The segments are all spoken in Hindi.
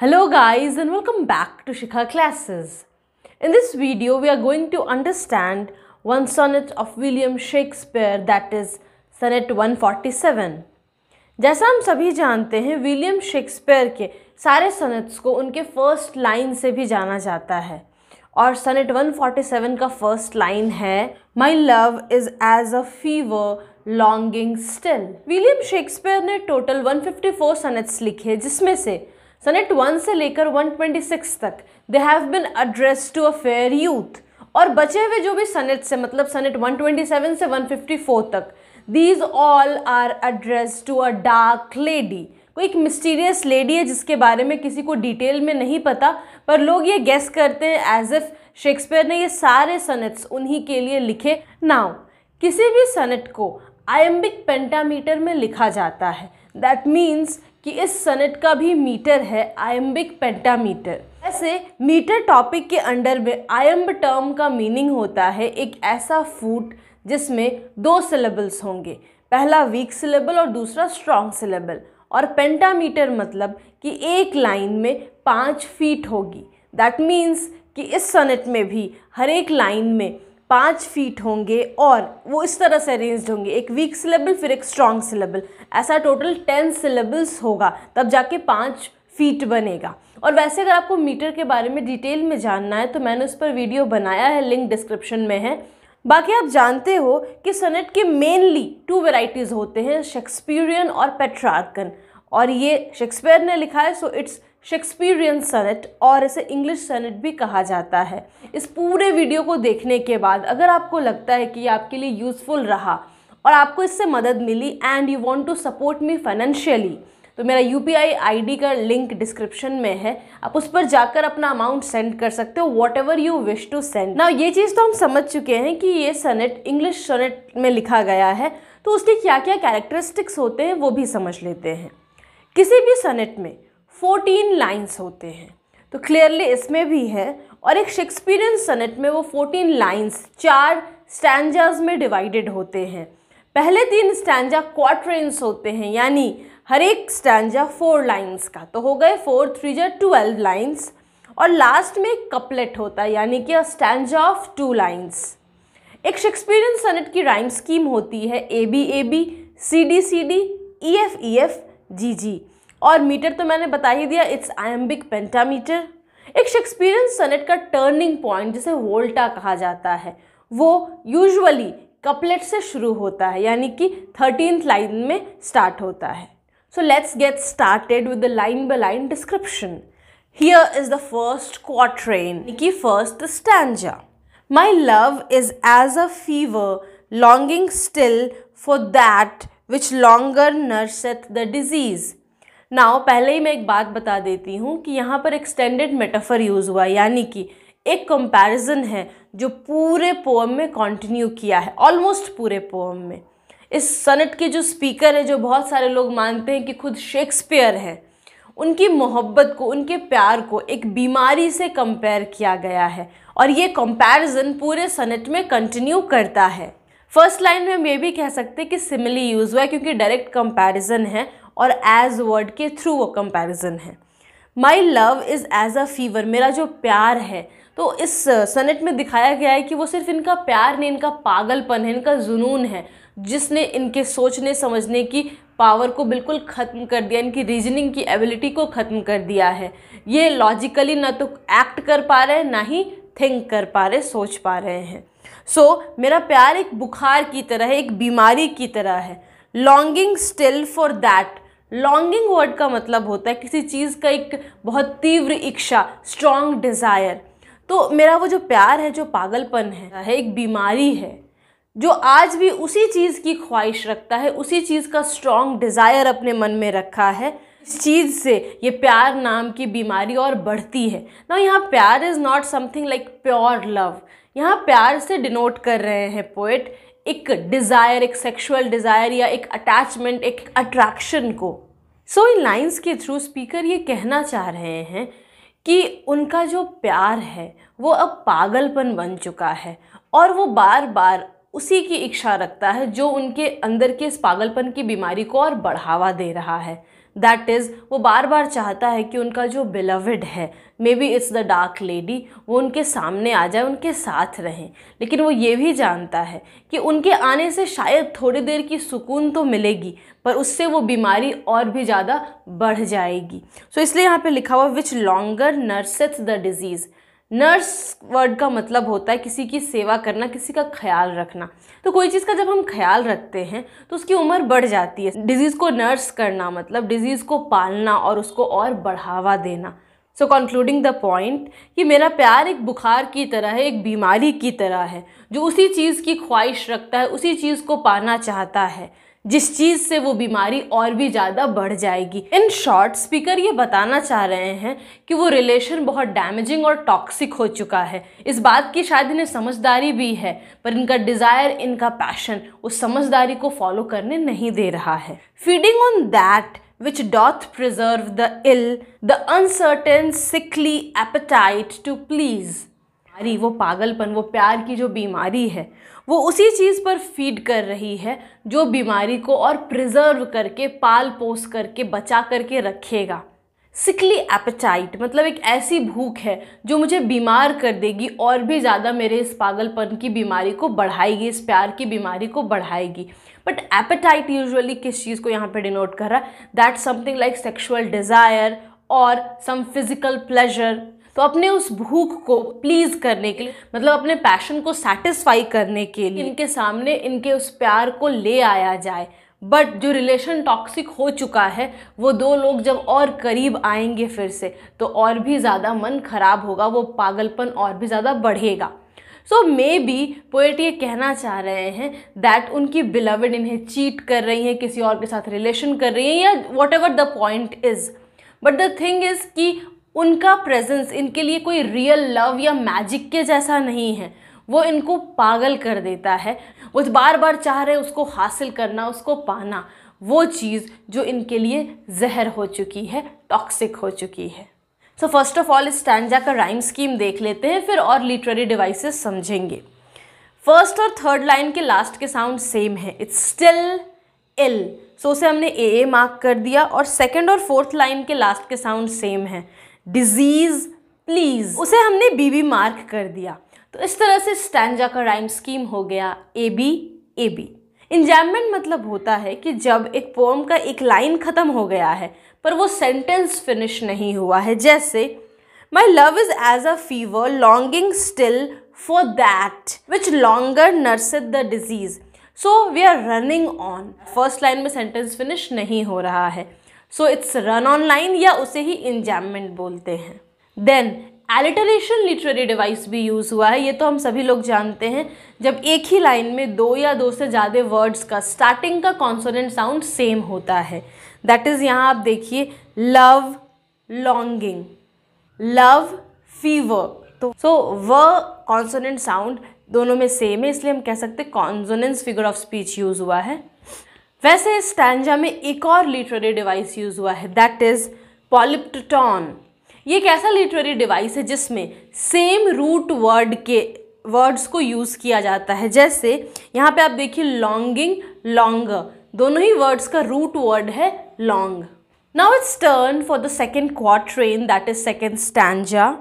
Hello guys and welcome back to Shikha classes. In this video we are going to understand one sonnet of William Shakespeare that is sonnet 147. जैसा हम सभी जानते हैं विलियम शेक्सपियर के सारे सनट्स को उनके फर्स्ट लाइन से भी जाना जाता है और सनेट 147 का फर्स्ट लाइन है my love is as a fever longing still William Shakespeare ने टोटल 154 सनट्स लिखे जिसमें से सनेट वन से लेकर 126 तक they have been address to a fair youth और बचे हुए जो भी सनेट से मतलब सनेट 127 से 154 तक these all are address to a dark lady कोई एक मिस्टीरियस लेडी है जिसके बारे में किसी को डिटेल में नहीं पता पर लोग ये गेस करते हैं एज इफ शेक्सपियर ने ये सारे सनेट्स उन्हीं के लिए लिखे नाउ किसी भी सनेट को आयम्बिक पेंटामीटर में लिखा जाता है दैट मीन्स कि इस सनेट का भी मीटर है आयम्बिक पेंटामीटर ऐसे मीटर टॉपिक के अंडर में आयम्ब टर्म का मीनिंग होता है एक ऐसा फूट जिसमें दो सिलेबल्स होंगे पहला वीक सिलेबल और दूसरा स्ट्रॉन्ग सिलेबल और पेंटामीटर मतलब कि एक लाइन में पाँच फीट होगी दैट मीन्स कि इस सनेट में भी हर एक लाइन में पाँच फीट होंगे और वो इस तरह से अरेंज्ड होंगे एक वीक सिलेबल फिर एक स्ट्रॉन्ग सिलेबल ऐसा टोटल टेन सिलेबल्स होगा तब जाके पाँच फीट बनेगा और वैसे अगर आपको मीटर के बारे में डिटेल में जानना है तो मैंने उस पर वीडियो बनाया है लिंक डिस्क्रिप्शन में है बाकी आप जानते हो कि सनेट के मेनली टू वेराइटीज़ होते हैं शेक्सपियरियन और पेट्रार्कन और ये शेक्सपियर ने लिखा है सो इट्स शेक्सपीरियन सनेट और इसे इंग्लिश सनेट भी कहा जाता है इस पूरे वीडियो को देखने के बाद अगर आपको लगता है कि ये आपके लिए यूज़फुल रहा और आपको इससे मदद मिली and you want to support me financially तो मेरा U P I I D का लिंक डिस्क्रिप्शन में है आप उस पर जाकर अपना अमाउंट सेंड कर सकते हो whatever you wish to send ना ये चीज़ तो हम समझ चुके हैं कि ये सनेट इंग्लिश सनेट में लिखा गया है तो उसके क्या क्या कैरेक्टरिस्टिक्स होते हैं वो भी समझ लेते हैं किसी भी सनेट में फोर्टीन लाइन्स होते हैं तो क्लियरली इसमें भी है और एक शेक्सपियरियन सनेट में वो फोर्टीन लाइन्स चार स्टैंडर्स में डिवाइडेड होते हैं पहले तीन स्टैंडा क्वार्ट्रेंस होते हैं यानी हर एक स्टैंजा फोर लाइन्स का तो हो गए फोर थ्री जो ट्वेल्व लाइन्स और लास्ट में एक कपलेट होता है यानी कि स्टैंजा ऑफ टू लाइन्स एक शेक्सपियरियन सनेट की राइम स्कीम होती है A B A B C D C D E F E F G G और मीटर तो मैंने बता ही दिया इट्स आयम्बिक पेंटामीटर एक शेक्सपियरियन सनेट का टर्निंग पॉइंट जिसे वोल्टा कहा जाता है वो यूजुअली कपलेट से शुरू होता है यानी कि थर्टीन लाइन में स्टार्ट होता है so let's get started with the line by line description here is the first quatrain की first stanza my love is as a fever longing still for that which longer nurseth the disease now पहले ही मैं एक बात बता देती हूँ कि यहाँ पर एक्सटेंडेड मेटाफर यूज़ हुआ यानी कि एक कंपैरिजन है जो पूरे पोम में कंटिन्यू किया है ऑलमोस्ट पूरे पोम में इस सनट के जो स्पीकर है जो बहुत सारे लोग मानते हैं कि खुद शेक्सपियर हैं उनकी मोहब्बत को उनके प्यार को एक बीमारी से कंपेयर किया गया है और ये कंपैरिजन पूरे सनट में कंटिन्यू करता है फर्स्ट लाइन में हम ये भी कह सकते हैं कि सिमिली यूज़ हुआ है क्योंकि डायरेक्ट कंपैरिजन है और एज वर्ड के थ्रू वो कंपैरिजन है my love is as a fever मेरा जो प्यार है तो इस uh, सनेट में दिखाया गया है कि वो सिर्फ इनका प्यार नहीं इनका पागलपन है इनका जुनून है जिसने इनके सोचने समझने की पावर को बिल्कुल ख़त्म कर दिया इनकी रीजनिंग की एबिलिटी को ख़त्म कर दिया है ये लॉजिकली ना तो एक्ट कर पा रहे हैं ना ही थिंक कर पा रहे सोच पा रहे हैं सो so, मेरा प्यार एक बुखार की तरह है एक बीमारी की तरह है longing still for that longing word का मतलब होता है किसी चीज़ का एक बहुत तीव्र इच्छा स्ट्रॉन्ग डिज़ायर तो मेरा वो जो प्यार है जो पागलपन है एक बीमारी है जो आज भी उसी चीज़ की ख्वाहिश रखता है उसी चीज़ का स्ट्रॉन्ग डिज़ायर अपने मन में रखा है इस चीज़ से ये प्यार नाम की बीमारी और बढ़ती है ना यहाँ प्यार is not something like pure love यहाँ प्यार से डिनोट कर रहे हैं पोइट एक डिज़ायर एक सेक्सुअल डिज़ायर या एक अटैचमेंट एक अट्रैक्शन को सो इन लाइन्स के थ्रू स्पीकर ये कहना चाह रहे हैं कि उनका जो प्यार है वो अब पागलपन बन चुका है और वो बार बार उसी की इच्छा रखता है जो उनके अंदर के इस पागलपन की बीमारी को और बढ़ावा दे रहा है दैट इज़ वो बार बार चाहता है कि उनका जो बिलवड है may be it's the dark lady वो उनके सामने आ जाए उनके साथ रहें लेकिन वो ये भी जानता है कि उनके आने से शायद थोड़ी देर की सुकून तो मिलेगी पर उससे वो बीमारी और भी ज़्यादा बढ़ जाएगी सो so इसलिए यहाँ पे लिखा हुआ which longer nurseth the disease nurse word का मतलब होता है किसी की सेवा करना किसी का ख्याल रखना तो कोई चीज़ का जब हम ख्याल रखते हैं तो उसकी उम्र बढ़ जाती है डिजीज़ को नर्स करना मतलब डिजीज़ को पालना और उसको और बढ़ावा देना सो कंक्लूडिंग द पॉइंट कि मेरा प्यार एक बुखार की तरह है एक बीमारी की तरह है जो उसी चीज़ की ख्वाहिश रखता है उसी चीज़ को पाना चाहता है जिस चीज़ से वो बीमारी और भी ज़्यादा बढ़ जाएगी इन शॉर्ट स्पीकर ये बताना चाह रहे हैं कि वो रिलेशन बहुत डैमेजिंग और टॉक्सिक हो चुका है इस बात की शायद इन्हें समझदारी भी है पर इनका डिज़ायर इनका पैशन उस समझदारी को फॉलो करने नहीं दे रहा है feeding on that which doth preserve the ill the uncertain sickly appetite to please वो पागलपन वो प्यार की जो बीमारी है वो उसी चीज़ पर फीड कर रही है जो बीमारी को और प्रिजर्व करके पाल पोस करके बचा करके रखेगा सिकली एपेटाइट मतलब एक ऐसी भूख है जो मुझे बीमार कर देगी और भी ज़्यादा मेरे इस पागलपन की बीमारी को बढ़ाएगी इस प्यार की बीमारी को बढ़ाएगी बट एपेटाइट यूजुअली किस चीज़ को यहाँ पे डिनोट कर रहा है that something like sexual desire और सम फिज़िकल प्लेजर तो अपने उस भूख को प्लीज़ करने के लिए मतलब अपने पैशन को सेटिस्फाई करने के लिए इनके सामने इनके उस प्यार को ले आया जाए बट जो रिलेशन टॉक्सिक हो चुका है वो दो लोग जब और करीब आएंगे फिर से तो और भी ज़्यादा मन खराब होगा वो पागलपन और भी ज़्यादा बढ़ेगा सो मे बी पोएट ये कहना चाह रहे हैं दैट उनकी बिलवड इन्हें चीट कर रही है किसी और के साथ रिलेशन कर रही है या whatever the point is but the thing is कि उनका प्रेजेंस इनके लिए कोई रियल लव या मैजिक के जैसा नहीं है वो इनको पागल कर देता है वो बार बार चाह रहे उसको हासिल करना उसको पाना वो चीज़ जो इनके लिए जहर हो चुकी है टॉक्सिक हो चुकी है so first of all stanza का राइम स्कीम देख लेते हैं फिर और लिटरेरी डिवाइसेस समझेंगे फर्स्ट और थर्ड लाइन के लास्ट के साउंड सेम है इट्स स्टिल इल सो उसे हमने ए ए मार्क कर दिया और सेकेंड और फोर्थ लाइन के लास्ट के साउंड सेम है डिजीज़ प्लीज़ उसे हमने बीबी मार्क कर दिया तो इस तरह से स्टैंजा का राइम स्कीम हो गया ए बी ए बी इंजैमेंट मतलब होता है कि जब एक पोम का एक लाइन ख़त्म हो गया है पर वो सेंटेंस फिनिश नहीं हुआ है जैसे my love is as a fever longing still for that which longer nursed the disease so we are running on first line में सेंटेंस फिनिश नहीं हो रहा है सो इट्स रन ऑनलाइन या उसे ही इंजैमेंट बोलते हैं देन एलिटरेशन लिटरेरी डिवाइस भी यूज़ हुआ है ये तो हम सभी लोग जानते हैं जब एक ही लाइन में दो या दो से ज़्यादा वर्ड्स का स्टार्टिंग का कॉन्सोनेंट साउंड सेम होता है दैट इज़ यहाँ आप देखिए लव लॉन्गिंग लव फीवर तो सो व कॉन्सोनेंट साउंड दोनों में सेम है इसलिए हम कह सकते हैं consonance figure of speech use हुआ है वैसे इस स्टैंजा में एक और लिटरेरी डिवाइस यूज़ हुआ है दैट इज़ पॉलिप्टॉन ये एक ऐसा लिटरेरी डिवाइस है जिसमें सेम रूट वर्ड के वर्ड्स को यूज़ किया जाता है जैसे यहाँ पे आप देखिए लॉन्गिंग लॉन्ग दोनों ही वर्ड्स का रूट वर्ड है long now it's turn for the second quatrain that is second stanza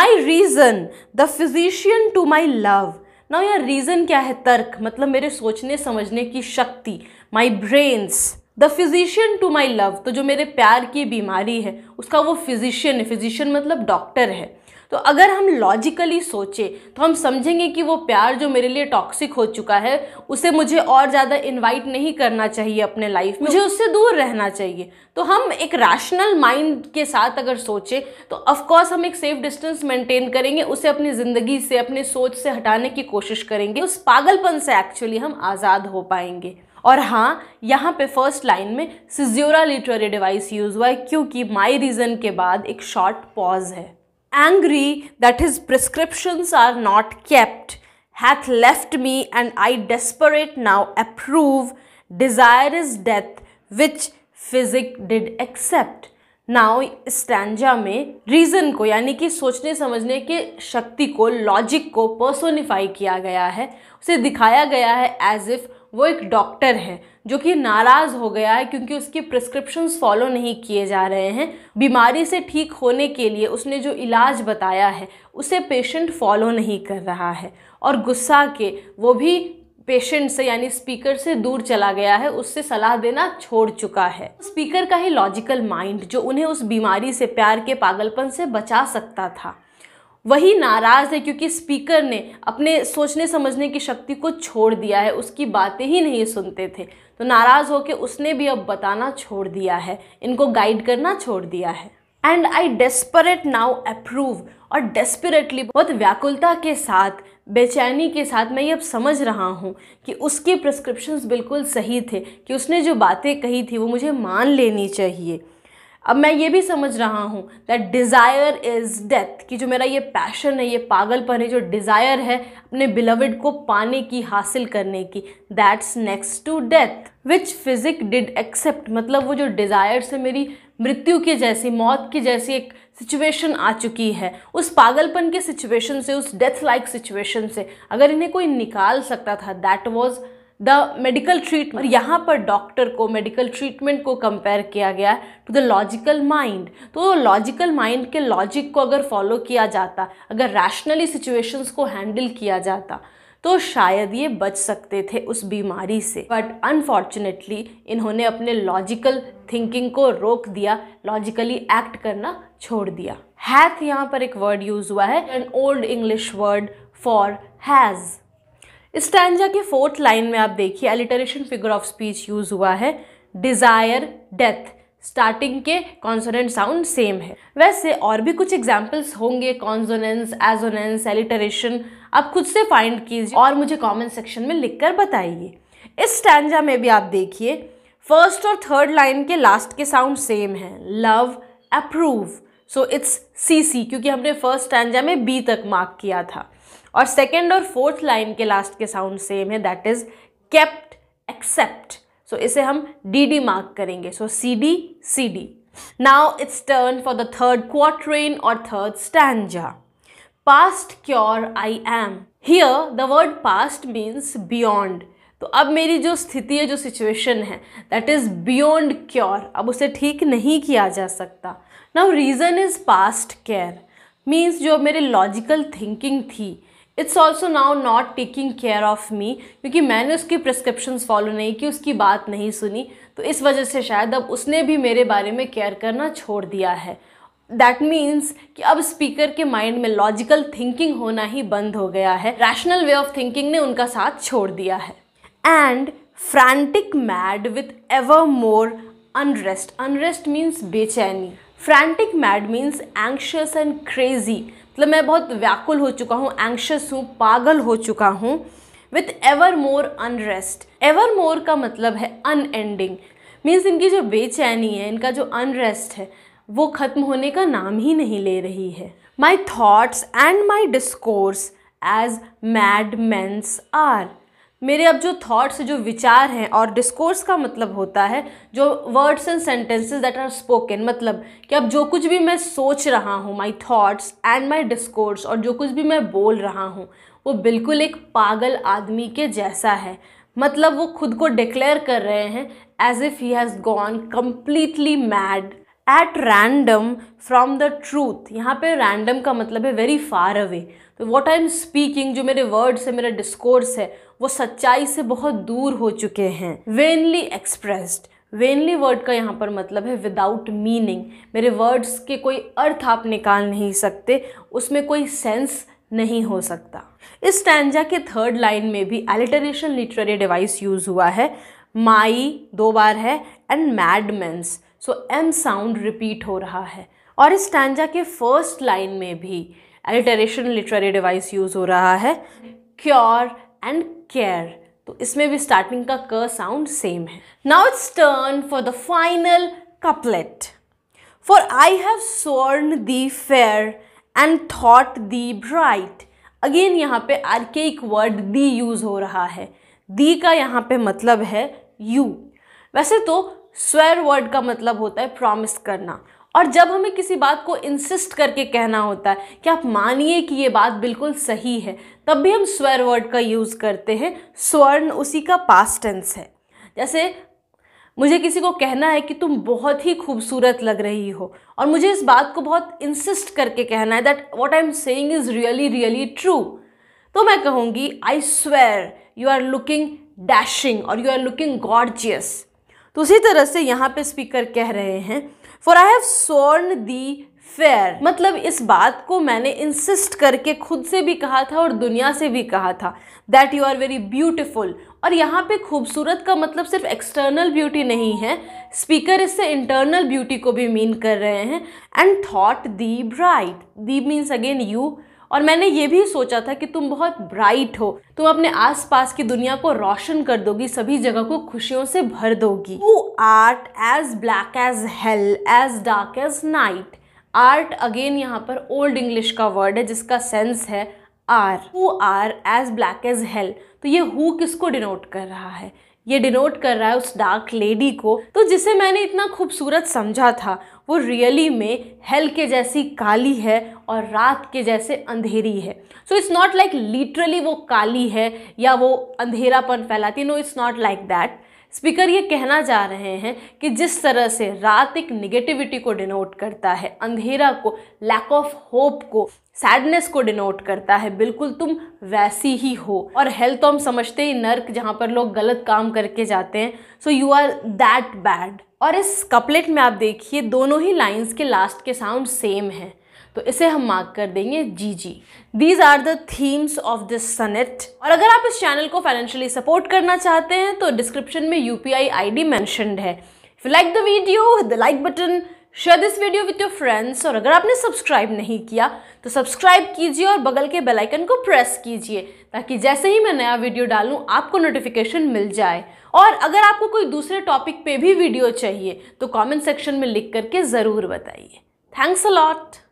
my reason the physician to my love ना यार रीज़न क्या है तर्क मतलब मेरे सोचने समझने की शक्ति my brains the physician to my love तो जो मेरे प्यार की बीमारी है उसका वो फिजिशियन है फिजिशियन मतलब डॉक्टर है तो अगर हम लॉजिकली सोचें तो हम समझेंगे कि वो प्यार जो मेरे लिए टॉक्सिक हो चुका है उसे मुझे और ज़्यादा इन्वाइट नहीं करना चाहिए अपने लाइफ मुझे उससे दूर रहना चाहिए तो हम एक रैशनल माइंड के साथ अगर सोचें तो ऑफकोर्स हम एक सेफ डिस्टेंस मेंटेन करेंगे उसे अपनी ज़िंदगी से अपनी सोच से हटाने की कोशिश करेंगे उस पागलपन से एक्चुअली हम आज़ाद हो पाएंगे और हाँ यहाँ पे फर्स्ट लाइन में सिज्योरा लिटरेरी डिवाइस यूज़ हुआ है क्योंकि माई रीज़न के बाद एक शॉर्ट पॉज है angry that his prescriptions are not kept, hath left me, and I desperate now approve, desire is death, which physic did accept. Now stanza में रीज़न को यानी कि सोचने समझने के शक्ति को लॉजिक को पर्सोनिफाई किया गया है उसे दिखाया गया है एज इफ़ वो एक डॉक्टर है जो कि नाराज़ हो गया है क्योंकि उसके प्रिस्क्रिप्शंस फॉलो नहीं किए जा रहे हैं बीमारी से ठीक होने के लिए उसने जो इलाज बताया है उसे पेशेंट फॉलो नहीं कर रहा है और गुस्सा के वो भी पेशेंट से यानी स्पीकर से दूर चला गया है उससे सलाह देना छोड़ चुका है स्पीकर का ही लॉजिकल माइंड जो उन्हें उस बीमारी से प्यार के पागलपन से बचा सकता था वही नाराज़ है क्योंकि स्पीकर ने अपने सोचने समझने की शक्ति को छोड़ दिया है उसकी बातें ही नहीं सुनते थे तो नाराज़ होकर उसने भी अब बताना छोड़ दिया है इनको गाइड करना छोड़ दिया है and I desperate now approve और डेस्परेटली बहुत व्याकुलता के साथ बेचैनी के साथ मैं ये अब समझ रहा हूँ कि उसके प्रिस्क्रिप्शंस बिल्कुल सही थे कि उसने जो बातें कही थी वो मुझे मान लेनी चाहिए अब मैं ये भी समझ रहा हूँ दैट डिज़ायर इज़ डेथ कि जो मेरा ये पैशन है ये पागलपन है जो डिज़ायर है अपने बिलवड को पाने की हासिल करने की that's next to death which physic did except मतलब वो जो डिज़ायर से मेरी मृत्यु के जैसी मौत की जैसी एक सिचुएशन आ चुकी है उस पागलपन के सिचुएशन से उस डेथ लाइक सिचुएशन से अगर इन्हें कोई निकाल सकता था that was the medical treatment यहाँ पर डॉक्टर को मेडिकल ट्रीटमेंट को कंपेयर किया गया है टू द लॉजिकल माइंड तो लॉजिकल माइंड के लॉजिक को अगर फॉलो किया जाता अगर रैशनली सिचुएशंस को हैंडल किया जाता तो शायद ये बच सकते थे उस बीमारी से बट अनफॉर्चुनेटली इन्होंने अपने लॉजिकल थिंकिंग को रोक दिया लॉजिकली एक्ट करना छोड़ दिया हैथ यहाँ पर एक वर्ड यूज़ हुआ है an old English word for has stanza के फोर्थ लाइन में आप देखिए alliteration figure of speech use हुआ है डिज़ायर डेथ स्टार्टिंग के कॉन्सोनेंट साउंड सेम है वैसे और भी कुछ एग्जाम्पल्स होंगे कॉन्सोनेंस एजोनेंस एलिटरेशन आप खुद से फाइंड कीजिए और मुझे कॉमेंट सेक्शन में लिखकर बताइए इस स्टैंडा में भी आप देखिए फर्स्ट और थर्ड लाइन के लास्ट के साउंड सेम है love approve so it's C C क्योंकि हमने फर्स्ट स्टैंडा में बी तक मार्क किया था और सेकेंड और फोर्थ लाइन के लास्ट के साउंड सेम है that is kept except so इसे हम डी डी मार्क करेंगे so C D C D now it's turn for the third quatrain और third stanza past cure I am here the word past means beyond तो अब मेरी जो स्थिति है जो सिचुएशन है दैट इज़ बियॉन्ड क्योर अब उसे ठीक नहीं किया जा सकता now reason is past care means जो मेरे लॉजिकल थिंकिंग थी it's also now not taking care of me क्योंकि मैंने उसकी प्रिस्क्रिप्शंस फॉलो नहीं की उसकी बात नहीं सुनी तो इस वजह से शायद अब उसने भी मेरे बारे में केयर करना छोड़ दिया है दैट मीन्स कि अब स्पीकर के माइंड में लॉजिकल थिंकिंग होना ही बंद हो गया है रैशनल वे ऑफ थिंकिंग ने उनका साथ छोड़ दिया है and frantic mad with ever more unrest unrest means बेचैनी frantic mad means anxious and crazy मतलब मैं बहुत व्याकुल हो चुका हूँ एंक्शस हूँ पागल हो चुका हूँ with ever more unrest ever more का मतलब है अनएंडिंग मीन्स इनकी जो बेचैनी है इनका जो अनरेस्ट है वो ख़त्म होने का नाम ही नहीं ले रही है my thoughts and my discourse as mad men's are मेरे अब जो थॉट्स जो विचार हैं और डिस्कोर्स का मतलब होता है जो words and sentences that are spoken मतलब कि अब जो कुछ भी मैं सोच रहा हूँ my thoughts and my discourse और जो कुछ भी मैं बोल रहा हूँ वो बिल्कुल एक पागल आदमी के जैसा है मतलब वो खुद को डिक्लेयर कर रहे हैं as if he has gone completely mad at random from the truth यहाँ पे रैंडम का मतलब है वेरी फार अवे तो वॉट आई एम स्पीकिंग जो मेरे वर्ड्स है मेरा डिस्कोर्स है वो सच्चाई से बहुत दूर हो चुके हैं वेनली एक्सप्रेस्ड वेनली वर्ड का यहाँ पर मतलब है विदाउट मीनिंग मेरे वर्ड्स के कोई अर्थ आप निकाल नहीं सकते उसमें कोई सेंस नहीं हो सकता इस टैंजा के थर्ड लाइन में भी एलिटरेशन लिटरेरी डिवाइस यूज़ हुआ है माई दो बार है and mad men's so M sound repeat हो रहा है और इस टैंजा के फर्स्ट लाइन में भी एलिटरेशन लिटरेरी डिवाइस यूज़ हो रहा है क्योर एंड केयर तो इसमें भी स्टार्टिंग का क साउंड सेम है now it's turn for the final couplet for I have sworn thee fair and thought thee bright again यहाँ पे आर के एक वर्ड दी यूज़ हो रहा है दी का यहाँ पे मतलब है यू वैसे तो स्वेर वर्ड का मतलब होता है प्रॉमिस करना और जब हमें किसी बात को इंसिस्ट करके कहना होता है कि आप मानिए कि ये बात बिल्कुल सही है तब भी हम स्वर वर्ड का यूज़ करते हैं स्वर्ण उसी का पास्ट टेंस है जैसे मुझे किसी को कहना है कि तुम बहुत ही खूबसूरत लग रही हो और मुझे इस बात को बहुत इंसिस्ट करके कहना है that what I am saying is really really true तो मैं कहूँगी I swear you are looking dashing और यू आर लुकिंग गॉडजियस तो उसी तरह से यहाँ पे स्पीकर कह रहे हैं for I have sworn thee fair मतलब इस बात को मैंने इंसिस्ट करके खुद से भी कहा था और दुनिया से भी कहा था that you are very beautiful और यहाँ पे खूबसूरत का मतलब सिर्फ एक्सटर्नल ब्यूटी नहीं है स्पीकर इससे इंटरनल ब्यूटी को भी मीन कर रहे हैं and thought thee bright thee means again you और मैंने ये भी सोचा था कि तुम बहुत ब्राइट हो तुम अपने आसपास की दुनिया को रोशन कर दोगी सभी जगह को खुशियों से भर दोगी वो art as black as hell as dark as night art again यहाँ पर ओल्ड इंग्लिश का वर्ड है जिसका सेंस है are who are as black as hell तो ये हु किसको डिनोट कर रहा है ये डिनोट कर रहा है उस डार्क लेडी को तो जिसे मैंने इतना खूबसूरत समझा था वो रियली में हेल के जैसी काली है और रात के जैसे अंधेरी है so it's not like literally वो काली है या वो अंधेरापन फैलाती है no it's not like that speaker ये कहना जा रहे हैं कि जिस तरह से रात एक निगेटिविटी को डिनोट करता है अंधेरा को लैक ऑफ होप को सैडनेस को डिनोट करता है बिल्कुल तुम वैसी ही हो और हेल्थ तो हम समझते ही नर्क जहाँ पर लोग गलत काम करके जाते हैं so you are that bad और इस कपलेट में आप देखिए दोनों ही लाइंस के लास्ट के साउंड सेम हैं तो इसे हम मार्क कर देंगे G G these are the themes of this sonnet और अगर आप इस चैनल को फाइनेंशियली सपोर्ट करना चाहते हैं तो डिस्क्रिप्शन में U P I I D mentioned है if like the video the like button share this video with your friends और अगर आपने सब्सक्राइब नहीं किया तो सब्सक्राइब कीजिए और बगल के बेल आइकन को प्रेस कीजिए ताकि जैसे ही मैं नया वीडियो डालूं आपको नोटिफिकेशन मिल जाए और अगर आपको कोई दूसरे टॉपिक पे भी वीडियो चाहिए तो कमेंट सेक्शन में लिख करके ज़रूर बताइए थैंक्स अ लॉट